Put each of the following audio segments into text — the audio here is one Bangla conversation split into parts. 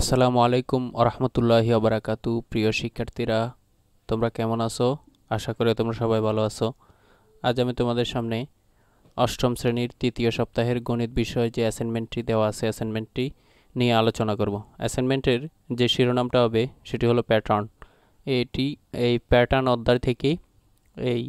আসসালামু আলাইকুম আরহামতুল্লাহি আবরাকাতু প্রিয় শিক্ষার্থীরা তোমরা কেমন আছো আশা করি তোমরা সবাই ভালো আছো আজ আমি তোমাদের সামনে অষ্টম শ্রেণীর তৃতীয় সপ্তাহের গণিত বিষয়ে যে অ্যাসাইনমেন্টটি দেওয়া আছে অ্যাসাইনমেন্টটি নিয়ে আলোচনা করব অ্যাসাইনমেন্টের যে শিরোনামটা হবে সেটি হলো প্যাটার্ন এটি এই প্যাটার্ন অধ্যায় থেকেই এই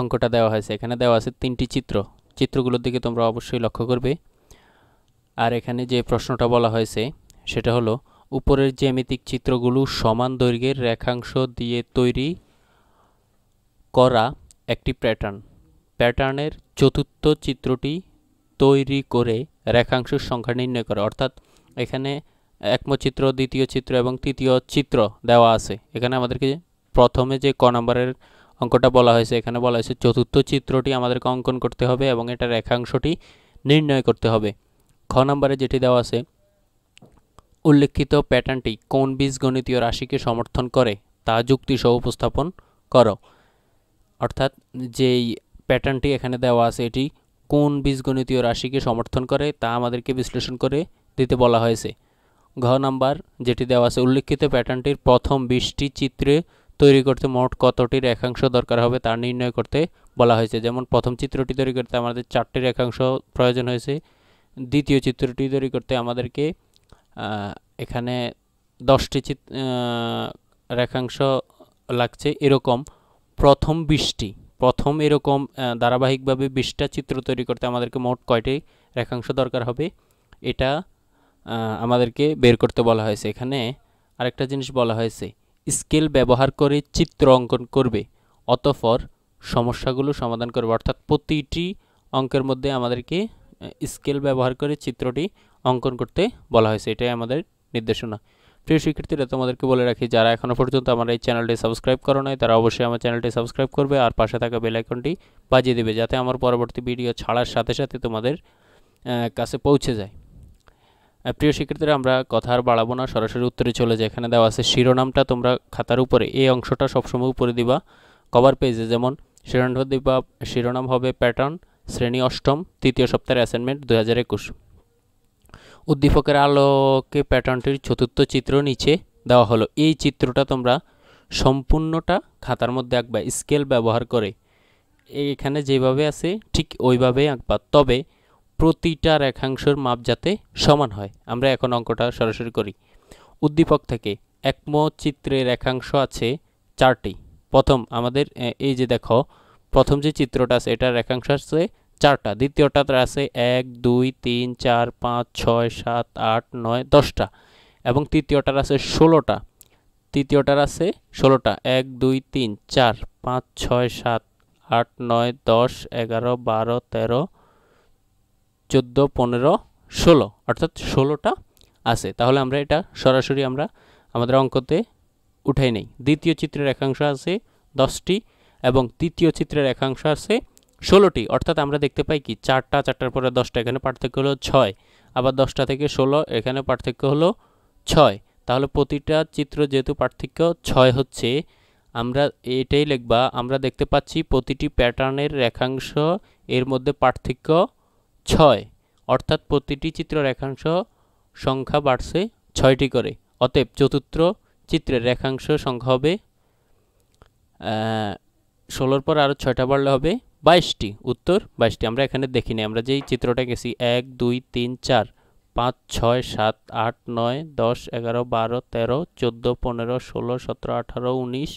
অঙ্কটা দেওয়া হয়েছে এখানে দেওয়া আছে তিনটি চিত্র চিত্রগুলোর দিকে তোমরা অবশ্যই লক্ষ্য করবে আর এখানে যে প্রশ্নটা বলা হয়েছে সেটা হলো উপরের জ্যামিতিক চিত্রগুলো সমান দৈর্ঘ্যের রেখাংশ দিয়ে তৈরি করা একটি প্যাটার্ন প্যাটার্নের চতুর্থ চিত্রটি তৈরি করে রেখাংশের সংখ্যা নির্ণয় করে অর্থাৎ এখানে একমচিত্র দ্বিতীয় চিত্র এবং তৃতীয় চিত্র দেওয়া আছে এখানে আমাদেরকে প্রথমে যে ক নম্বরের অঙ্কটা বলা হয়েছে এখানে বলা হয়েছে চতুর্থ চিত্রটি আমাদেরকে অঙ্কন করতে হবে এবং এটা রেখাংশটি নির্ণয় করতে হবে খ নম্বরে যেটি দেওয়া আছে উল্লেখিত প্যাটার্নটি কোন বীজগণিতীয় রাশিকে সমর্থন করে তা যুক্তিসহ উপস্থাপন করো অর্থাৎ যেই প্যাটার্নটি এখানে দেওয়া আছে এটি কোন বীজগণিতীয় রাশিকে সমর্থন করে তা আমাদেরকে বিশ্লেষণ করে দিতে বলা হয়েছে ঘ নাম্বার যেটি দেওয়া আছে উল্লেখিত প্যাটার্নটির প্রথম বিশটি চিত্রে তৈরি করতে মোট কতটি রেখাংশ দরকার হবে তা নির্ণয় করতে বলা হয়েছে যেমন প্রথম চিত্রটি তৈরি করতে আমাদের চারটি রেখাংশ প্রয়োজন হয়েছে দ্বিতীয় চিত্রটি তৈরি করতে আমাদেরকে এখানে দশটি চিত রেখাংশ লাগছে এরকম প্রথম বিশটি প্রথম এরকম ধারাবাহিকভাবে বিশটা চিত্র তৈরি করতে আমাদেরকে মোট কয়টি রেখাংশ দরকার হবে এটা আমাদেরকে বের করতে বলা হয়েছে এখানে আরেকটা জিনিস বলা হয়েছে স্কেল ব্যবহার করে চিত্র অঙ্কন করবে অতঃপর সমস্যাগুলো সমাধান করবে অর্থাৎ প্রতিটি অঙ্কের মধ্যে আমাদেরকে স্কেল ব্যবহার করে চিত্রটি অঙ্কন করতে বলা হয়েছে এটাই আমাদের নির্দেশনা প্রিয় শিক্ষার্থীরা তোমাদেরকে বলে রাখি যারা এখনও পর্যন্ত আমার এই চ্যানেলটি সাবস্ক্রাইব করো নাই তারা অবশ্যই আমার চ্যানেলটি সাবস্ক্রাইব করবে আর পাশে থাকা বেলাইকনটি বাজিয়ে দেবে যাতে আমার পরবর্তী ভিডিও ছাড়ার সাথে সাথে তোমাদের কাছে পৌঁছে যায় প্রিয় শিক্ষার্থীরা আমরা কথা আর বাড়াবো না সরাসরি উত্তরে চলে যায় এখানে দেওয়া আছে শিরোনামটা তোমরা খাতার উপরে এই অংশটা সবসময় উপরে দিবা কভার পেজে যেমন শিরোনাম দিবা শিরোনাম হবে প্যাটার্ন শ্রেণী অষ্টম তৃতীয় সপ্তাহের অ্যাসাইনমেন্ট দু হাজার উদ্দীপকের আলোকে প্যাটার্নটির চতুর্থ চিত্র নিচে দেওয়া হলো এই চিত্রটা তোমরা সম্পূর্ণটা খাতার মধ্যে আঁকবা স্কেল ব্যবহার করে এখানে যেভাবে আছে ঠিক ওইভাবেই আঁকবা তবে প্রতিটা রেখাংশের মাপ যাতে সমান হয় আমরা এখন অঙ্কটা সরাসরি করি উদ্দীপক থেকে একম চিত্রের রেখাংশ আছে চারটি প্রথম আমাদের এই যে দেখো প্রথম যে চিত্রটা আছে এটার রেখাংশ আছে চারটা তার আছে এক দুই তিন চার পাঁচ ছয় সাত আট নয় দশটা এবং তৃতীয়টার আছে ষোলোটা তৃতীয়টার আছে ষোলোটা এক দুই তিন চার পাঁচ ছয় সাত আট নয় দশ এগারো বারো তেরো চোদ্দো পনেরো ষোলো অর্থাৎ ষোলোটা আছে তাহলে আমরা এটা সরাসরি আমরা আমাদের অঙ্কতে উঠাই নেই দ্বিতীয় চিত্রের একাংশ আছে দশটি এবং তৃতীয় চিত্রের একাংশ আছে ষোলোটি অর্থাৎ আমরা দেখতে পাই কি চারটা চারটার পরে দশটা এখানে পার্থক্য হলো ছয় আবার দশটা থেকে ষোলো এখানে পার্থক্য হলো ছয় তাহলে প্রতিটা চিত্র যেহেতু পার্থক্য ছয় হচ্ছে আমরা এটাই লিখবা আমরা দেখতে পাচ্ছি প্রতিটি প্যাটার্নের রেখাংশ এর মধ্যে পার্থক্য ছয় অর্থাৎ প্রতিটি চিত্র রেখাংশ সংখ্যা বাড়ছে ছয়টি করে অতএব চতুর্থ চিত্রের রেখাংশ সংখ্যা হবে ষোলোর পর আরও ছয়টা বাড়লে হবে বাইশটি উত্তর বাইশটি আমরা এখানে দেখিনি আমরা যেই চিত্রটা গেছি এক দুই তিন চার পাঁচ ছয় সাত আট নয় দশ এগারো বারো তেরো চোদ্দো পনেরো ষোলো সতেরো আঠারো উনিশ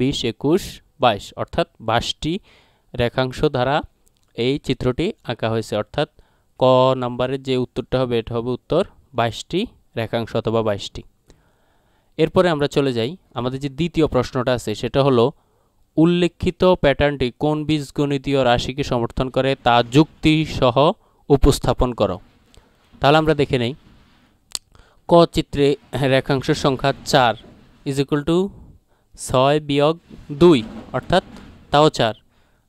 বিশ একুশ বাইশ অর্থাৎ বাইশটি রেখাংশ দ্বারা এই চিত্রটি আঁকা হয়েছে অর্থাৎ ক নাম্বারের যে উত্তরটা হবে এটা হবে উত্তর বাইশটি রেখাংশ অথবা বাইশটি এরপরে আমরা চলে যাই আমাদের যে দ্বিতীয় প্রশ্নটা আছে সেটা হলো উল্লেখিত প্যাটার্নটি কোন বীজগণিতীয় রাশিকে সমর্থন করে তা যুক্তি সহ উপস্থাপন করো তাহলে আমরা দেখে নেই ক চিত্রে রেখাংশ সংখ্যা চার ইজ ইকুয়াল টু ছয় বিয়োগ দুই অর্থাৎ তাও চার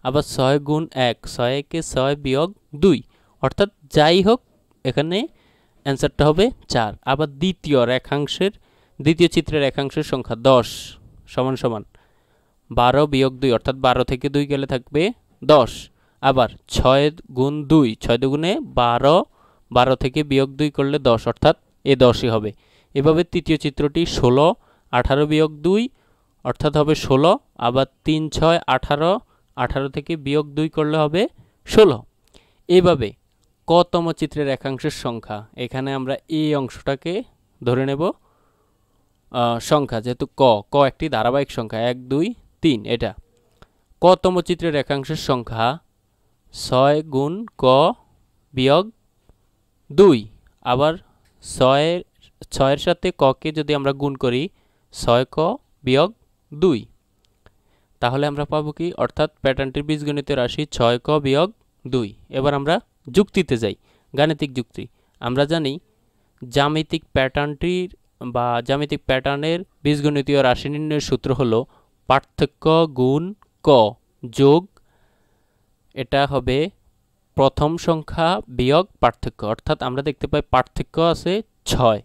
আবার ছয় গুণ এক ছয় একে ছয় বিয়োগ দুই অর্থাৎ যাই হোক এখানে অ্যান্সারটা হবে চার আবার দ্বিতীয় রেখাংশের দ্বিতীয় চিত্রের রেখাংশের সংখ্যা দশ সমান সমান বারো বিয়োগ দুই অর্থাৎ বারো থেকে দুই গেলে থাকবে দশ আবার ছয় গুণ দুই ছয় দুগুণে বারো বারো থেকে বিয়োগ দুই করলে দশ অর্থাৎ এ দশই হবে এভাবে তৃতীয় চিত্রটি ষোলো আঠারো বিয়োগ দুই অর্থাৎ হবে ষোলো আবার তিন ছয় আঠারো আঠারো থেকে বিয়োগ দুই করলে হবে ষোলো এভাবে কতম চিত্রের একাংশের সংখ্যা এখানে আমরা এই অংশটাকে ধরে নেব সংখ্যা যেহেতু ক ক একটি ধারাবাহিক সংখ্যা এক দুই তিন এটা কতম চিত্রের একাংশের সংখ্যা ছয় গুণ ক বিয়োগ দুই আবার ছয়ের ছয়ের সাথে ককে যদি আমরা গুণ করি ছয় ক বিয়োগ দুই তাহলে আমরা পাবো কি অর্থাৎ প্যাটার্নটির বীজগণিত রাশি ছয় ক বিয়োগ দুই এবার আমরা যুক্তিতে যাই গাণিতিক যুক্তি আমরা জানি জ্যামিতিক প্যাটার্নটির বা জ্যামিতিক প্যাটার্নের বীজগণিতীয় রাশি নির্ণয়ের সূত্র হলো পার্থক্য গুণ ক যোগ এটা হবে প্রথম সংখ্যা বিয়োগ পার্থক্য অর্থাৎ আমরা দেখতে পাই পার্থক্য আছে ছয়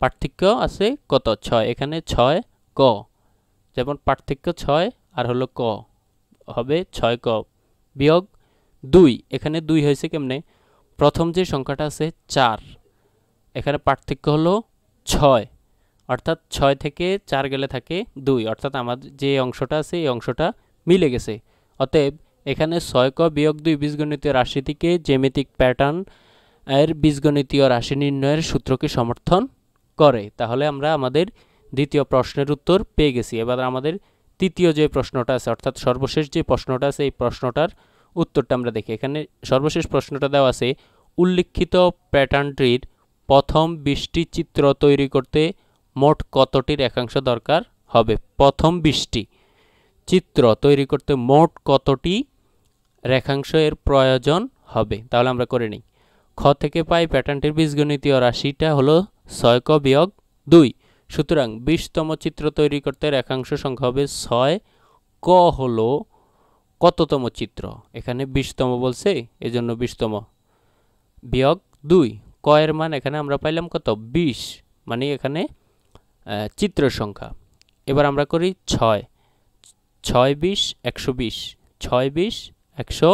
পার্থক্য আছে কত ছয় এখানে ছয় ক যেমন পার্থক্য ছয় আর হলো ক হবে ছয় ক বিয়োগ দুই এখানে দুই হয়েছে কেমনে প্রথম যে সংখ্যাটা আছে চার এখানে পার্থক্য হলো ছয় অর্থাৎ ছয় থেকে চার গেলে থাকে দুই অর্থাৎ আমাদের যে অংশটা আছে এই অংশটা মিলে গেছে অতএব এখানে ছয় ক বিয়োগ দুই বীজগণিতীয় রাশিটিকে জ্যামিতিক প্যাটার্ন এর বীজগণিতীয় রাশি নির্ণয়ের সূত্রকে সমর্থন করে তাহলে আমরা আমাদের দ্বিতীয় প্রশ্নের উত্তর পেয়ে গেছি এবার আমাদের তৃতীয় যে প্রশ্নটা আছে অর্থাৎ সর্বশেষ যে প্রশ্নটা আছে এই প্রশ্নটার উত্তরটা আমরা দেখি এখানে সর্বশেষ প্রশ্নটা দেওয়া আছে উল্লিখিত প্যাটার্নটির প্রথম বৃষ্টি চিত্র তৈরি করতে মোট কতটির একাংশ দরকার হবে প্রথম বিশটি চিত্র তৈরি করতে মোট কতটি রেখাংশ এর প্রয়োজন হবে তাহলে আমরা করে নিই খ থেকে পাই প্যাটার্নটির বীজগণিতীয় রাশিটা হলো ছয় ক বিয়োগ দুই সুতরাং বিশতম চিত্র তৈরি করতে রেখাংশ সংখ্যা হবে ছয় ক হলো কততম চিত্র এখানে বিশতম বলছে এজন্য বিশতম বিয়োগ দুই ক এর মান এখানে আমরা পাইলাম কত বিশ মানে এখানে চিত্র সংখ্যা এবার আমরা করি ছয় ছয় বিশ একশো বিশ ছয় বিশ একশো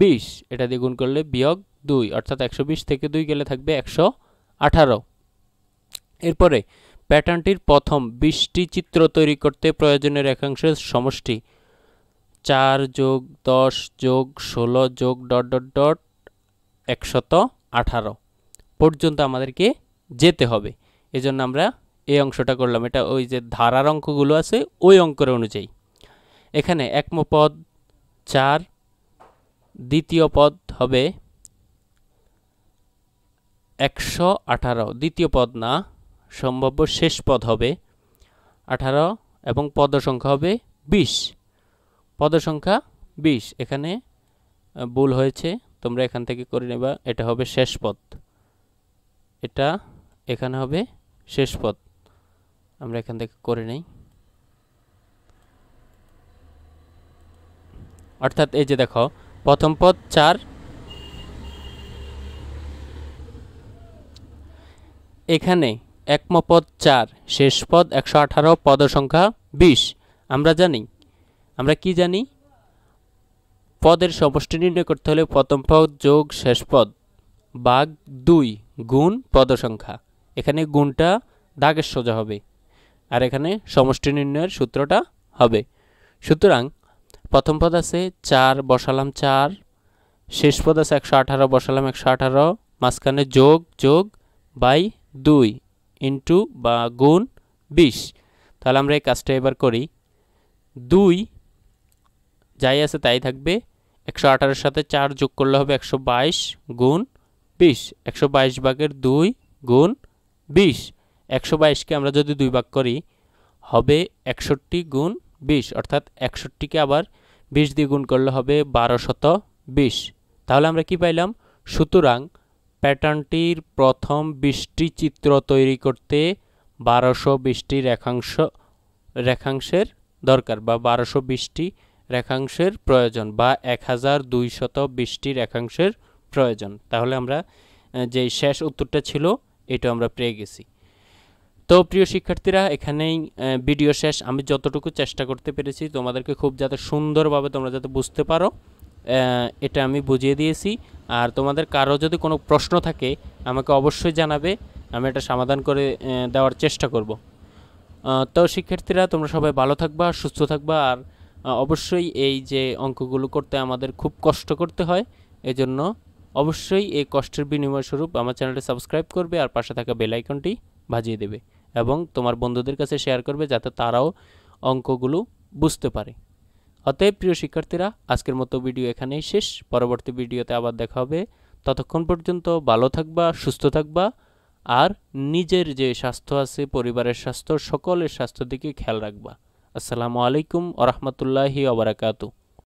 বিশ এটা দ্বিগুণ করলে বিয়োগ দুই অর্থাৎ একশো বিশ থেকে দুই গেলে থাকবে একশো আঠারো এরপরে প্যাটার্নটির প্রথম বিশটি চিত্র তৈরি করতে প্রয়োজনের একাংশের সমষ্টি চার যোগ দশ যোগ ষোলো যোগ ডট ডট ডট একশত আঠারো পর্যন্ত আমাদেরকে যেতে হবে এজন্য আমরা এই অংশটা করলাম এটা ওই যে ধারার অঙ্কগুলো আছে ওই অঙ্কের অনুযায়ী এখানে একম পদ চার দ্বিতীয় পদ হবে একশো আঠারো দ্বিতীয় পদ না সম্ভাব্য শেষ পদ হবে আঠারো এবং পদ সংখ্যা হবে বিশ পদ সংখ্যা বিশ এখানে ভুল হয়েছে তোমরা এখান থেকে করে নেবা এটা হবে শেষ পদ এটা এখানে হবে শেষ পদ আমরা এখান থেকে করে নেই অর্থাৎ এই যে দেখো প্রথম পদ চার এখানে একম পদ চার শেষ পদ একশো আঠারো পদ সংখ্যা বিশ আমরা জানি আমরা কি জানি পদের সমষ্টি নির্ণয় করতে হলে প্রথম পদ যোগ শেষ পদ বাঘ দুই গুণ পদ সংখ্যা এখানে গুণটা দাগের সোজা হবে আর এখানে সমষ্টি নির্ণয়ের সূত্রটা হবে সুতরাং প্রথম পদ আছে চার বসালাম চার শেষ পদ আছে একশো আঠারো বসালাম একশো আঠারো মাঝখানে যোগ যোগ বাই দুই ইন্টু বা গুণ বিশ তাহলে আমরা এই কাজটা এবার করি দুই যাই আছে তাই থাকবে একশো আঠারোর সাথে চার যোগ করলে হবে একশো বাইশ গুণ বিশ একশো বাইশ ভাগের দুই গুণ বিশ একশো বাইশকে আমরা যদি দুই ভাগ করি হবে একষট্টি গুণ বিশ অর্থাৎ একষট্টিকে আবার বিশ দিয়ে গুণ করলে হবে বারো শত বিশ তাহলে আমরা কি পাইলাম সুতরাং প্যাটার্নটির প্রথম বিশটি চিত্র তৈরি করতে বারোশো বিশটি রেখাংশ রেখাংশের দরকার বা বারোশো বিশটি রেখাংশের প্রয়োজন বা এক হাজার দুইশত বিশটি রেখাংশের প্রয়োজন তাহলে আমরা যে শেষ উত্তরটা ছিল এটা আমরা পেয়ে গেছি তো প্রিয় শিক্ষার্থীরা এখানেই ভিডিও শেষ আমি যতটুকু চেষ্টা করতে পেরেছি তোমাদেরকে খুব যাতে সুন্দরভাবে তোমরা যাতে বুঝতে পারো এটা আমি বুঝিয়ে দিয়েছি আর তোমাদের কারো যদি কোনো প্রশ্ন থাকে আমাকে অবশ্যই জানাবে আমি এটা সমাধান করে দেওয়ার চেষ্টা করব তো শিক্ষার্থীরা তোমরা সবাই ভালো থাকবা সুস্থ থাকবা আর অবশ্যই এই যে অঙ্কগুলো করতে আমাদের খুব কষ্ট করতে হয় এজন্য অবশ্যই এই কষ্টের বিনিময় স্বরূপ আমার চ্যানেলটি সাবস্ক্রাইব করবে আর পাশে থাকা বেলাইকনটি ভাজিয়ে দেবে এবং তোমার বন্ধুদের কাছে শেয়ার করবে যাতে তারাও অঙ্কগুলো বুঝতে পারে অতএব প্রিয় শিক্ষার্থীরা আজকের মতো ভিডিও এখানেই শেষ পরবর্তী ভিডিওতে আবার দেখা হবে ততক্ষণ পর্যন্ত ভালো থাকবা সুস্থ থাকবা আর নিজের যে স্বাস্থ্য আছে পরিবারের স্বাস্থ্য সকলের স্বাস্থ্য দিকে খেয়াল রাখবা আসসালামু আলাইকুম আরহামতুল্লাহি ওবরাকাতু